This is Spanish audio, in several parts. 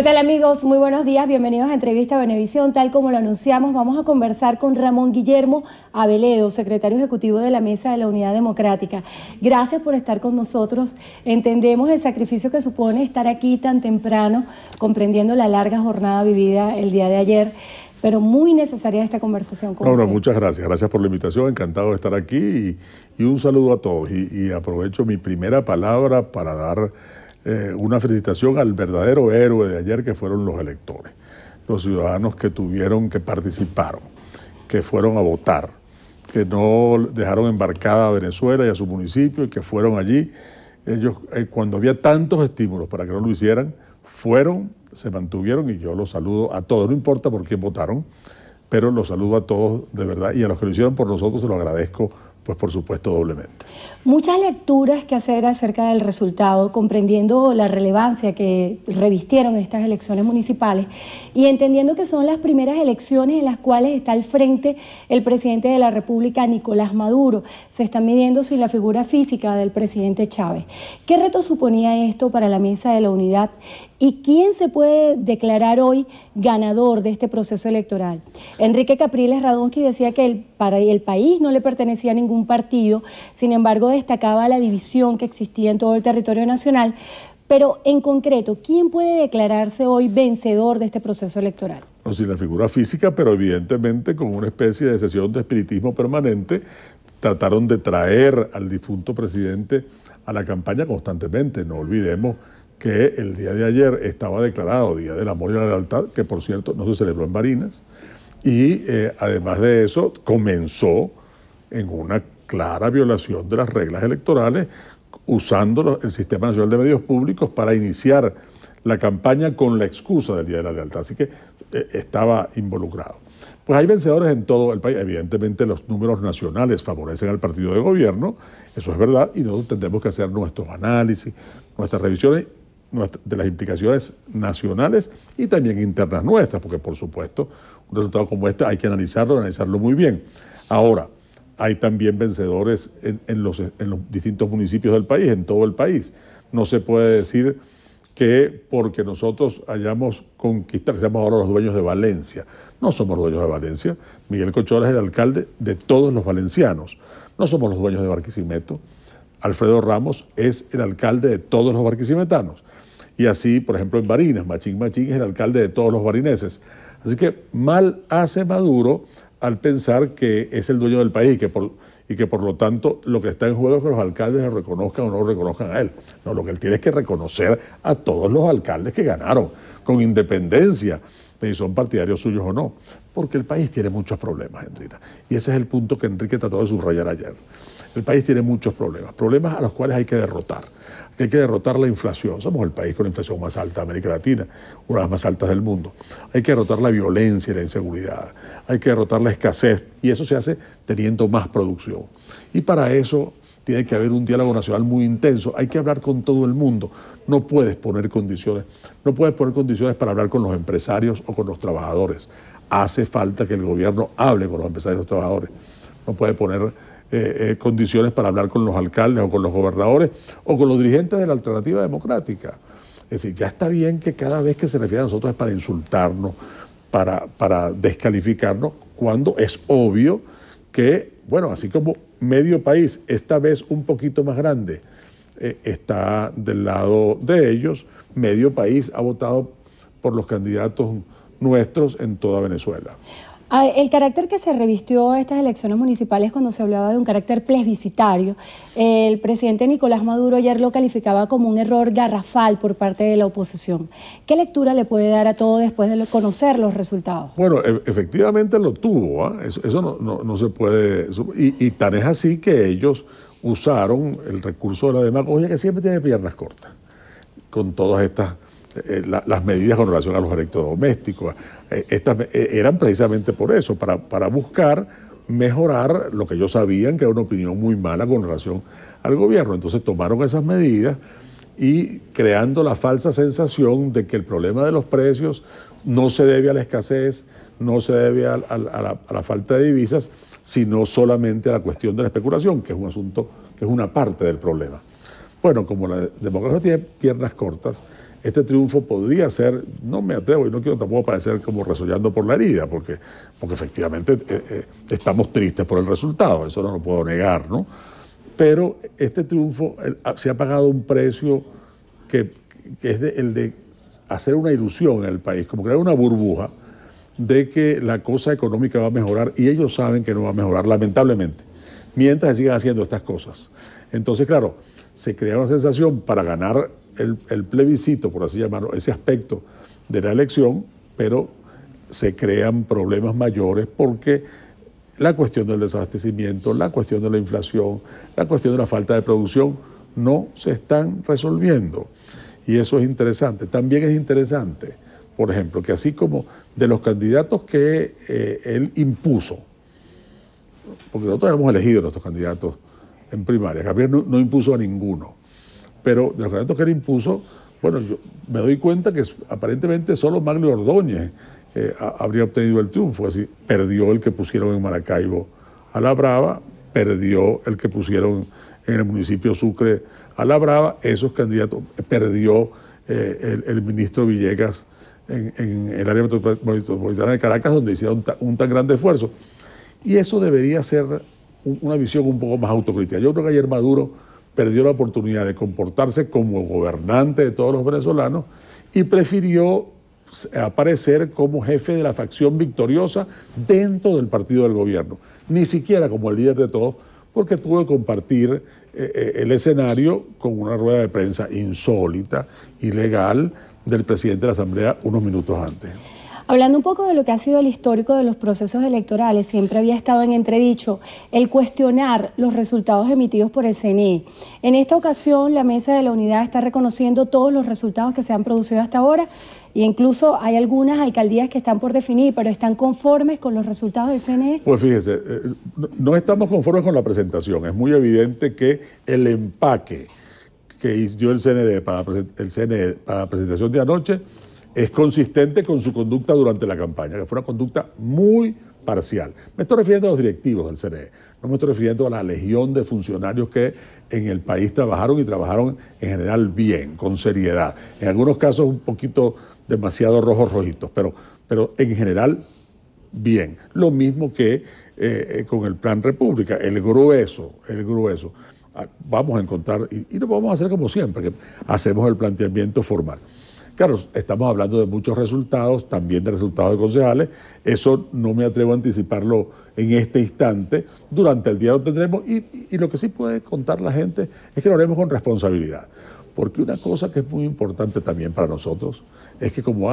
¿Qué tal amigos? Muy buenos días, bienvenidos a Entrevista a Benevisión. Tal como lo anunciamos, vamos a conversar con Ramón Guillermo Aveledo, secretario ejecutivo de la Mesa de la Unidad Democrática. Gracias por estar con nosotros. Entendemos el sacrificio que supone estar aquí tan temprano, comprendiendo la larga jornada vivida el día de ayer pero muy necesaria esta conversación con no, usted. No, muchas gracias. Gracias por la invitación. Encantado de estar aquí y, un saludo a todos. Y, y, aprovecho mi primera palabra para dar eh, una felicitación al verdadero héroe de ayer que fueron los electores, los ciudadanos que tuvieron, que participaron, que fueron a votar, que no dejaron embarcada a Venezuela y a su municipio y que fueron allí. Ellos, eh, cuando había tantos estímulos para que no lo hicieran, fueron, se mantuvieron y yo los saludo a todos, no importa por quién votaron, pero los saludo a todos de verdad y a los que lo hicieron por nosotros se lo agradezco pues por supuesto doblemente. Muchas lecturas que hacer acerca del resultado, comprendiendo la relevancia que revistieron estas elecciones municipales y entendiendo que son las primeras elecciones en las cuales está al frente el presidente de la República, Nicolás Maduro. Se está midiendo sin la figura física del presidente Chávez. ¿Qué reto suponía esto para la Mesa de la Unidad ¿Y quién se puede declarar hoy ganador de este proceso electoral? Enrique Capriles Radonsky decía que el, para el país no le pertenecía a ningún un partido, sin embargo destacaba la división que existía en todo el territorio nacional. Pero en concreto, ¿quién puede declararse hoy vencedor de este proceso electoral? No, sin la figura física, pero evidentemente con una especie de sesión de espiritismo permanente, trataron de traer al difunto presidente a la campaña constantemente. No olvidemos que el día de ayer estaba declarado Día del Amor y la Lealtad, que por cierto no se celebró en Barinas, y eh, además de eso comenzó en una clara violación de las reglas electorales, usando el Sistema Nacional de Medios Públicos para iniciar la campaña con la excusa del Día de la Lealtad. Así que eh, estaba involucrado. Pues hay vencedores en todo el país. Evidentemente los números nacionales favorecen al partido de gobierno, eso es verdad, y nosotros tendremos que hacer nuestros análisis, nuestras revisiones de las implicaciones nacionales y también internas nuestras, porque por supuesto un resultado como este hay que analizarlo, analizarlo muy bien. Ahora, hay también vencedores en, los, los, distintos municipios del país, en todo el país. No se puede decir que porque nosotros hayamos conquistado, seamos ahora los dueños de Valencia. No somos los dueños de Valencia. Miguel Cochola es el alcalde de todos los valencianos. No somos los dueños de Barquisimeto. Alfredo Ramos es el alcalde de todos los barquisimetanos. Y así, por ejemplo, en Barinas, Machín Machín es el alcalde de todos los barineses. Así que mal hace Maduro al pensar que es el dueño del país y que por, y que por lo tanto lo que está en juego es que los alcaldes lo reconozcan o no reconozcan a él. No, lo que él tiene es que reconocer a todos los alcaldes que ganaron, con independencia de si son partidarios suyos o no, porque el país tiene muchos problemas, Enrique. Y ese es el punto que Enrique trató de subrayar ayer. El país tiene muchos problemas, problemas a los cuales hay que derrotar. Hay que derrotar la inflación. Somos el país con la inflación más alta de América Latina, una de las más altas del mundo. Hay que derrotar la violencia y la inseguridad. Hay que derrotar la escasez. Y eso se hace teniendo más producción. Y para eso tiene que haber un diálogo nacional muy intenso. Hay que hablar con todo el mundo. No puedes poner condiciones. No puedes poner condiciones para hablar con los empresarios o con los trabajadores. Hace falta que el gobierno hable con los empresarios y los trabajadores. No puede poner eh, eh, condiciones para hablar con los alcaldes o con los gobernadores o con los dirigentes de la alternativa democrática. Es decir, ya está bien que cada vez que se refiere a nosotros es para insultarnos, para, descalificarnos, cuando es obvio que, bueno, así como medio país, esta vez un poquito más grande, eh, está del lado de ellos, medio país ha votado por los candidatos nuestros en toda Venezuela. Ah, el carácter que se revistió a estas elecciones municipales cuando se hablaba de un carácter plebiscitario, el presidente Nicolás Maduro ayer lo calificaba como un error garrafal por parte de la oposición. ¿Qué lectura le puede dar a todo después de conocer los resultados? Bueno, e- efectivamente lo tuvo, ¿ah? eso, no, se puede... y, y tan es así que ellos usaron el recurso de la demagogia que siempre tiene piernas cortas, con todas estas eh, las medidas con relación a los electrodomésticos. domésticos eh, estas, eh, eran precisamente por eso, para, buscar mejorar lo que ellos sabían que era una opinión muy mala con relación al gobierno. Entonces tomaron esas medidas y creando la falsa sensación de que el problema de los precios no se debe a la escasez, no se debe a, a, la, falta de divisas, sino solamente a la cuestión de la especulación, que es un asunto, que es una parte del problema. Bueno, como la democracia tiene piernas cortas, este triunfo podría ser, no me atrevo y no quiero tampoco parecer como resollando por la herida, porque, porque efectivamente eh, eh, estamos tristes por el resultado, eso no lo puedo negar, ¿no? Pero este triunfo ah, se ha pagado un precio que, es el de hacer una ilusión en el país, como crear una burbuja de que la cosa económica va a mejorar y ellos saben que no va a mejorar, lamentablemente, mientras sigan haciendo estas cosas. Entonces, claro, se crea una sensación para ganar el, plebiscito, por así llamarlo, ese aspecto de la elección, pero se crean problemas mayores porque la cuestión del desabastecimiento, la cuestión de la inflación, la cuestión de la falta de producción, no se están resolviendo. Y eso es interesante. También es interesante, por ejemplo, que así como de los candidatos que eh, él impuso, porque nosotros hemos elegido a nuestros candidatos en primaria, Javier no impuso a ninguno pero de los que él impuso, bueno, yo me doy cuenta que aparentemente solo Maglio Ordóñez eh, habría obtenido el triunfo, así perdió el que pusieron en Maracaibo a la Brava, perdió el que pusieron en el municipio Sucre a la Brava, esos candidatos, eh, perdió eh, el, ministro Villegas en, el área metropolitana de Caracas, donde hicieron un tan grande esfuerzo. Y eso debería ser una visión un poco más autocrítica. Yo creo que ayer Maduro perdió la oportunidad de comportarse como gobernante de todos los venezolanos y prefirió pues, aparecer como jefe de la facción victoriosa dentro del partido del gobierno, ni siquiera como el líder de todos, porque tuvo que compartir eh, eh, el escenario con una rueda de prensa insólita, y legal del presidente de la Asamblea unos minutos antes. Hablando un poco de lo que ha sido el histórico de los procesos electorales, siempre había estado en entredicho el cuestionar los resultados emitidos por el CNE. En esta ocasión, la Mesa de la Unidad está reconociendo todos los resultados que se han producido hasta ahora e incluso hay algunas alcaldías que están por definir, pero están conformes con los resultados del CNE. Pues fíjese, eh, no estamos conformes con la presentación. Es muy evidente que el empaque que hizo el el CNE para la presentación de anoche es consistente con su conducta durante la campaña, que fue una conducta muy parcial. Me estoy refiriendo a los directivos del CNE, no me estoy refiriendo a la legión de funcionarios que en el país trabajaron y trabajaron en general bien, con seriedad. En algunos casos un poquito demasiado rojos rojitos, pero, pero en general bien. Lo mismo que eh, eh, con el Plan República, el grueso, el grueso. Ah, vamos a encontrar, y lo vamos a hacer como siempre, que hacemos el planteamiento formal. Claro, estamos hablando de muchos resultados, también de resultados de concejales. Eso no me atrevo a anticiparlo en este instante. Durante el día lo tendremos y, lo que sí puede contar la gente es que lo haremos con responsabilidad. Porque una cosa que es muy importante también para nosotros es que como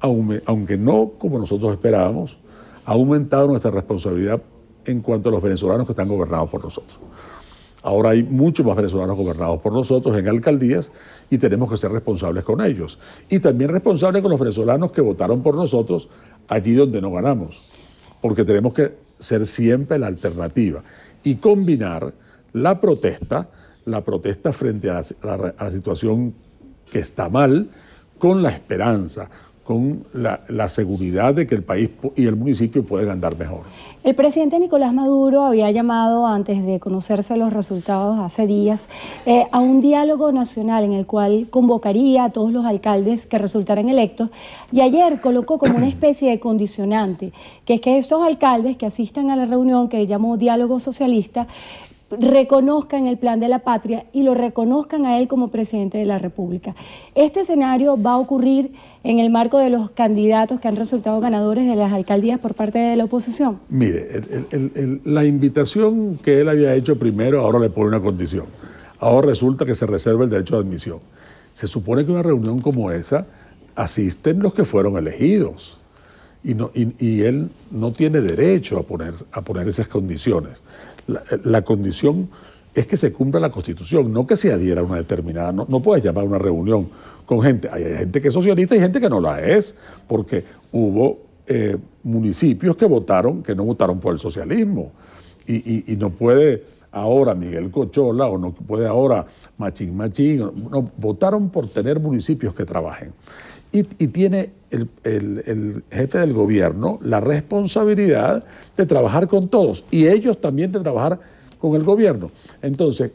aunque no como nosotros esperábamos, ha aumentado nuestra responsabilidad en cuanto a los venezolanos que están gobernados por nosotros. Ahora hay muchos más venezolanos gobernados por nosotros en alcaldías y tenemos que ser responsables con ellos. Y también responsables con los venezolanos que votaron por nosotros allí donde no ganamos. Porque tenemos que ser siempre la alternativa y combinar la protesta, la protesta frente a la, situación que está mal, con la esperanza, con la, seguridad de que el país y el municipio pueden andar mejor. El presidente Nicolás Maduro había llamado, antes de conocerse los resultados hace días, eh, a un diálogo nacional en el cual convocaría a todos los alcaldes que resultaran electos y ayer colocó como una especie de condicionante, que es que esos alcaldes que asistan a la reunión que llamó diálogo socialista reconozcan el plan de la patria y lo reconozcan a él como presidente de la República. Este escenario va a ocurrir en el marco de los candidatos que han resultado ganadores de las alcaldías por parte de la oposición. Mire, la invitación que él había hecho primero ahora le pone una condición. Ahora resulta que se reserva el derecho de admisión. Se supone que una reunión como esa asisten los que fueron elegidos y, él no tiene derecho a poner, a poner esas condiciones. La, condición es que se cumpla la Constitución, no que se adhiera a una determinada, no, no puedes llamar a una reunión con gente, hay gente que es socialista y gente que no la es, porque hubo eh, municipios que votaron, que no votaron por el socialismo, y, y no puede ahora Miguel Cochola o no puede ahora Machín Machín, no, votaron por tener municipios que trabajen y, tiene el, jefe del gobierno la responsabilidad de trabajar con todos y ellos también de trabajar con el gobierno. Entonces,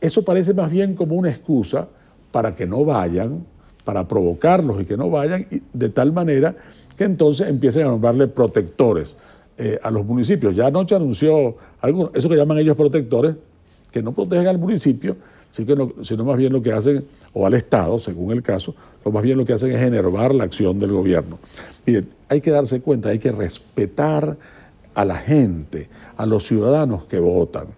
eso parece más bien como una excusa para que no vayan, para provocarlos y que no vayan, de tal manera que entonces empiecen a nombrarle protectores eh, a los municipios. Ya anoche anunció algunos, eso que llaman ellos protectores, que no protegen al municipio, Así que no, sino más bien lo que hacen, o al Estado, según el caso, lo más bien lo que hacen es enervar la acción del gobierno. hay que darse cuenta, hay que respetar a la gente, a los ciudadanos que votan.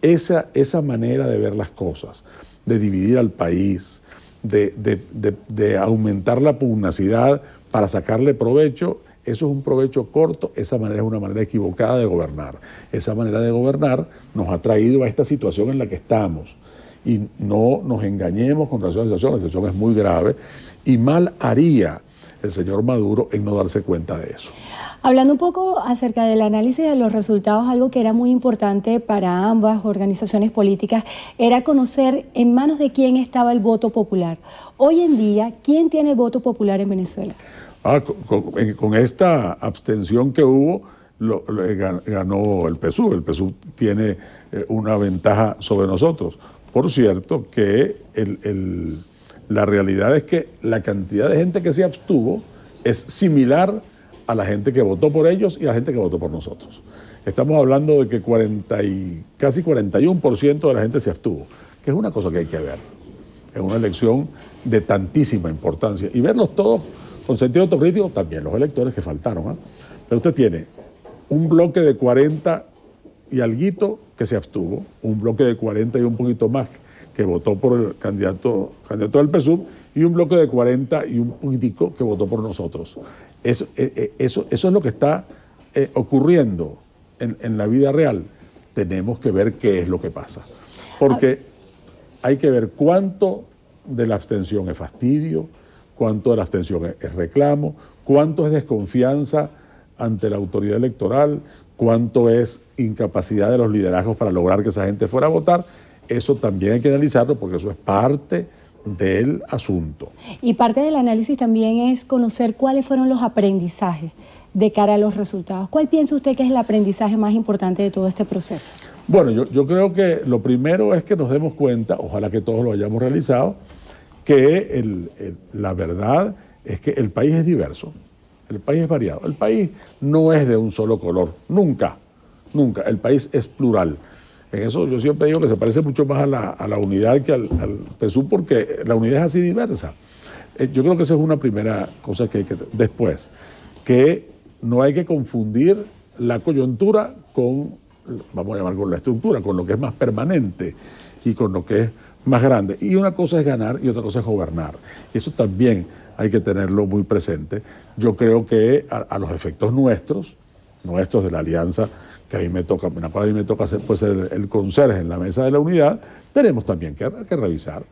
Esa, esa manera de ver las cosas, de dividir al país, de aumentar la pugnacidad para sacarle provecho, eso es un provecho corto, esa manera es una manera equivocada de gobernar. Esa manera de gobernar nos ha traído a esta situación en la que estamos y no nos engañemos con relación a la situación, la situación es muy grave y mal haría el señor Maduro en no darse cuenta de eso. Hablando un poco acerca del análisis de los resultados, algo que era muy importante para ambas organizaciones políticas era conocer en manos de quién estaba el voto popular. Hoy en día, ¿quién tiene el voto popular en Venezuela? Ah, con, esta abstención que hubo, eh, ganó el PSUV. El PSUV tiene eh, una ventaja sobre nosotros por cierto, que la realidad es que la cantidad de gente que se abstuvo es similar a la gente que votó por ellos y a la gente que votó por nosotros. Estamos hablando de que 40 y, casi 41% de la gente se abstuvo, que es una cosa que hay que ver. Es una elección de tantísima importancia. Y verlos todos con sentido autocrítico, también los electores que faltaron. ¿ah? Pero usted tiene un bloque de 40 y alguito que se abstuvo, un bloque de 40 y un poquito más que votó por el candidato, candidato del PSUV y un bloque de 40 y un poquitico que votó por nosotros. Eso, eh, eh, eso, eso es lo que está eh, ocurriendo en, en, la vida real. Tenemos que ver qué es lo que pasa. Porque hay que ver cuánto de la abstención es fastidio, cuánto de la abstención es reclamo, cuánto es desconfianza ante la autoridad electoral, cuánto es incapacidad de los liderazgos para lograr que esa gente fuera a votar, eso también hay que analizarlo porque eso es parte del asunto. Y parte del análisis también es conocer cuáles fueron los aprendizajes de cara a los resultados. ¿Cuál piensa usted que es el aprendizaje más importante de todo este proceso? Bueno, yo, creo que lo primero es que nos demos cuenta, ojalá que todos lo hayamos realizado, que la verdad es que el país es diverso. El país es variado. El país no es de un solo color, nunca, nunca. El país es plural. En eso yo siempre digo que se parece mucho más a la, unidad que al, al PSU porque la unidad es así diversa. Eh, yo creo que esa es una primera cosa que hay que... Después, que no hay que confundir la coyuntura con, vamos a llamar con la estructura, con lo que es más permanente y con lo que es más grande. Y una cosa es ganar y otra cosa es gobernar. Eso también hay que tenerlo muy presente. Yo creo que a, los efectos nuestros, nuestros de la alianza, que a mí me toca, mí me toca ser, pues, el, conserje en la mesa de la unidad, tenemos también que, que revisar,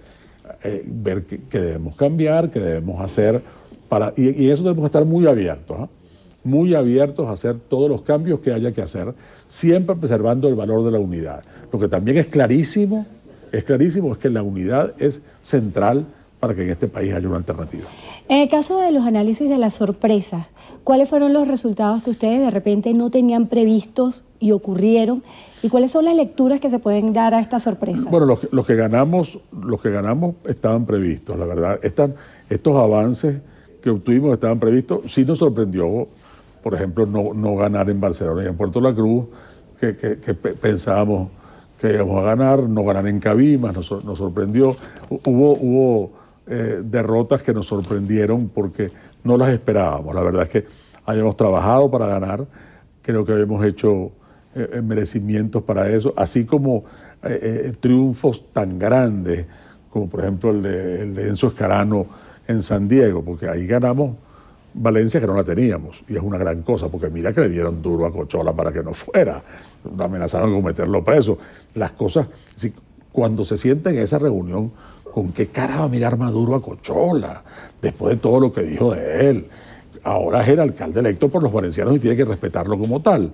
eh, ver qué debemos cambiar, qué debemos hacer, para, y, eso tenemos que estar muy abiertos. ¿ah? muy abiertos a hacer todos los cambios que haya que hacer, siempre preservando el valor de la unidad. Lo que también es clarísimo es clarísimo, es que la unidad es central para que en este país haya una alternativa. En el caso de los análisis de la sorpresa, ¿cuáles fueron los resultados que ustedes de repente no tenían previstos y ocurrieron? ¿Y cuáles son las lecturas que se pueden dar a estas sorpresas? Bueno, los, que, ganamos, los que ganamos estaban previstos, la verdad. Están, estos avances que obtuvimos estaban previstos. Sí nos sorprendió, por ejemplo, no, ganar en Barcelona y en Puerto La Cruz, que pensábamos que íbamos a ganar, no ganan en Cabimas, nos, nos sorprendió. Hubo, hubo eh, derrotas que nos sorprendieron porque no las esperábamos. La verdad es que habíamos trabajado para ganar, creo que habíamos hecho eh, merecimientos para eso, así como eh, triunfos tan grandes como por ejemplo el de, el de Enzo Escarano en San Diego, porque ahí ganamos Valencia que no la teníamos. Y es una gran cosa, porque mira que le dieron duro a Cochola para que no fuera. amenazaron con meterlo preso. Las cosas, si, cuando se siente en esa reunión, ¿con qué cara va a mirar Maduro a Cochola? Después de todo lo que dijo de él. Ahora es el alcalde electo por los valencianos y tiene que respetarlo como tal.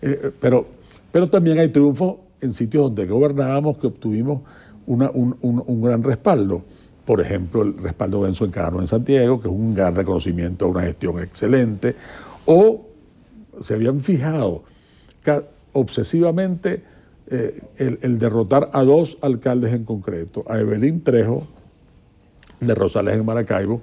Eh, eh, pero, pero también hay triunfos en sitios donde gobernábamos que obtuvimos un, un gran respaldo por ejemplo, el respaldo de Enzo Encarano en Santiago, que es un gran reconocimiento a una gestión excelente, o se habían fijado obsesivamente eh, el, derrotar a dos alcaldes en concreto, a Evelyn Trejo de Rosales en Maracaibo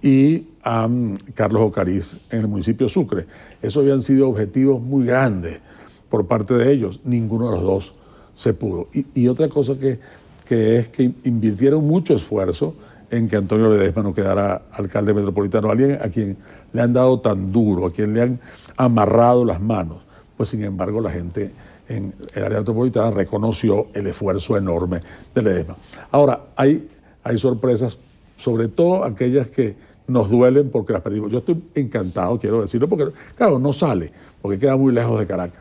y a mm, Carlos Ocariz en el municipio Sucre. Esos habían sido objetivos muy grandes por parte de ellos, ninguno de los dos se pudo. y otra cosa que que es que invirtieron mucho esfuerzo en que Antonio Ledesma no quedara alcalde metropolitano, alguien a quien le han dado tan duro, a quien le han amarrado las manos. Pues sin embargo la gente en el área metropolitana reconoció el esfuerzo enorme de Ledesma. Ahora, hay, hay sorpresas, sobre todo aquellas que nos duelen porque las perdimos. Yo estoy encantado, quiero decirlo, porque claro, no sale, porque queda muy lejos de Caracas.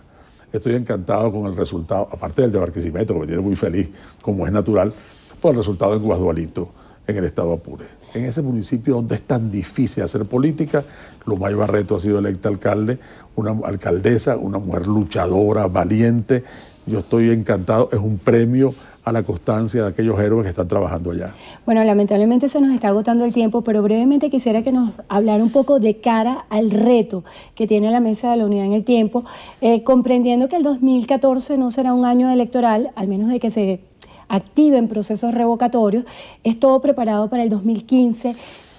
Estoy encantado con el resultado, aparte del de Barquisimeto, que me tiene muy feliz, como es natural, por el resultado en Guasdualito, en el estado Apure. En ese municipio donde es tan difícil hacer política, Lumay Barreto ha sido electa alcalde, una alcaldesa, una mujer luchadora, valiente. Yo estoy encantado, es un premio a la constancia de aquellos héroes que están trabajando allá. Bueno, lamentablemente se nos está agotando el tiempo, pero brevemente quisiera que nos hablara un poco de cara al reto que tiene la Mesa de la Unidad en el Tiempo, eh, comprendiendo que el 2014 no será un año electoral, al menos de que se activen procesos revocatorios, es todo preparado para el 2015.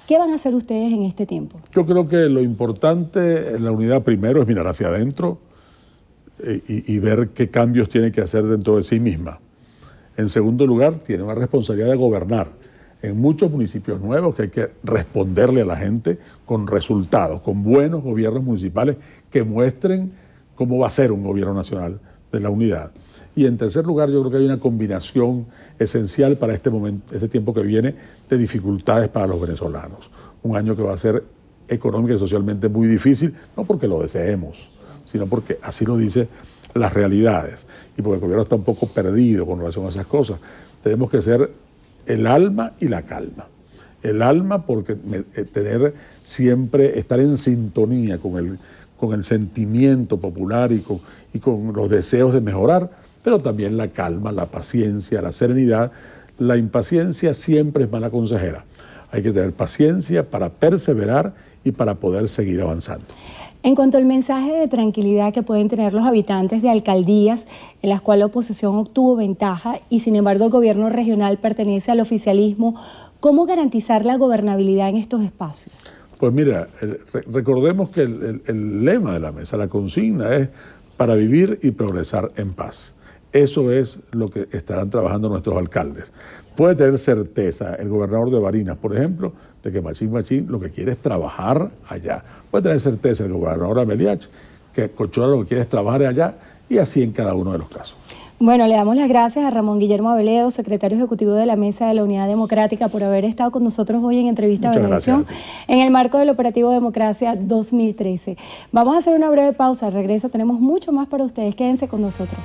¿Qué van a hacer ustedes en este tiempo? Yo creo que lo importante en la unidad primero es mirar hacia adentro eh, y ver qué cambios tiene que hacer dentro de sí misma. En segundo lugar, tiene una responsabilidad de gobernar en muchos municipios nuevos que hay que responderle a la gente con resultados, con buenos gobiernos municipales que muestren cómo va a ser un gobierno nacional de la unidad. Y en tercer lugar, yo creo que hay una combinación esencial para este momento, este tiempo que viene de dificultades para los venezolanos. Un año que va a ser económica y socialmente muy difícil, no porque lo deseemos, sino porque así lo dice las realidades y porque el gobierno está un poco perdido con relación a esas cosas. Tenemos que ser el alma y la calma. El alma porque eh, tener siempre, estar en sintonía con el, con el sentimiento popular y y con los deseos de mejorar, pero también la calma, la paciencia, la serenidad. La impaciencia siempre es mala consejera. Hay que tener paciencia para perseverar y para poder seguir avanzando. En cuanto al mensaje de tranquilidad que pueden tener los habitantes de alcaldías en las cuales la oposición obtuvo ventaja y sin embargo el gobierno regional pertenece al oficialismo, ¿cómo garantizar la gobernabilidad en estos espacios? Pues mira, recordemos que el, lema de la mesa, la consigna es para vivir y progresar en paz. Eso es lo que estarán trabajando nuestros alcaldes. Puede tener certeza el gobernador de Barinas, por ejemplo, de que Machín Machín lo que quiere es trabajar allá. Puede tener certeza el gobernador Ameliach que Cochola lo que quiere es trabajar allá y así en cada uno de los casos. Bueno, le damos las gracias a Ramón Guillermo Aveledo, secretario ejecutivo de la Mesa de la Unidad Democrática, por haber estado con nosotros hoy en entrevista de la en el marco del operativo Democracia 2013. Vamos a hacer una breve pausa. Al regreso tenemos mucho más para ustedes. Quédense con nosotros.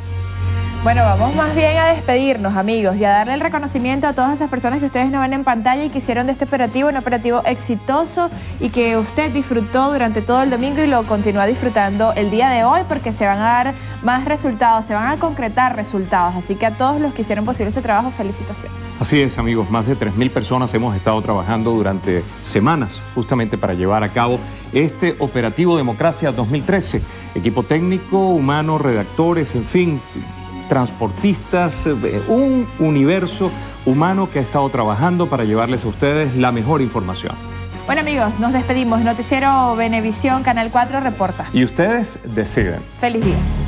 Bueno, vamos más bien a despedirnos, amigos, y a darle el reconocimiento a todas esas personas que ustedes no ven en pantalla y que hicieron de este operativo un operativo exitoso y que usted disfrutó durante todo el domingo y lo continúa disfrutando el día de hoy porque se van a dar más resultados, se van a concretar resultados. Así que a todos los que hicieron posible este trabajo, felicitaciones. Así es, amigos, más de 3.000 personas hemos estado trabajando durante semanas justamente para llevar a cabo este operativo Democracia 2013. Equipo técnico, humano, redactores, en fin transportistas, eh, un universo humano que ha estado trabajando para llevarles a ustedes la mejor información. Bueno amigos, nos despedimos. Noticiero Benevisión, Canal 4 reporta. Y ustedes deciden. Feliz día.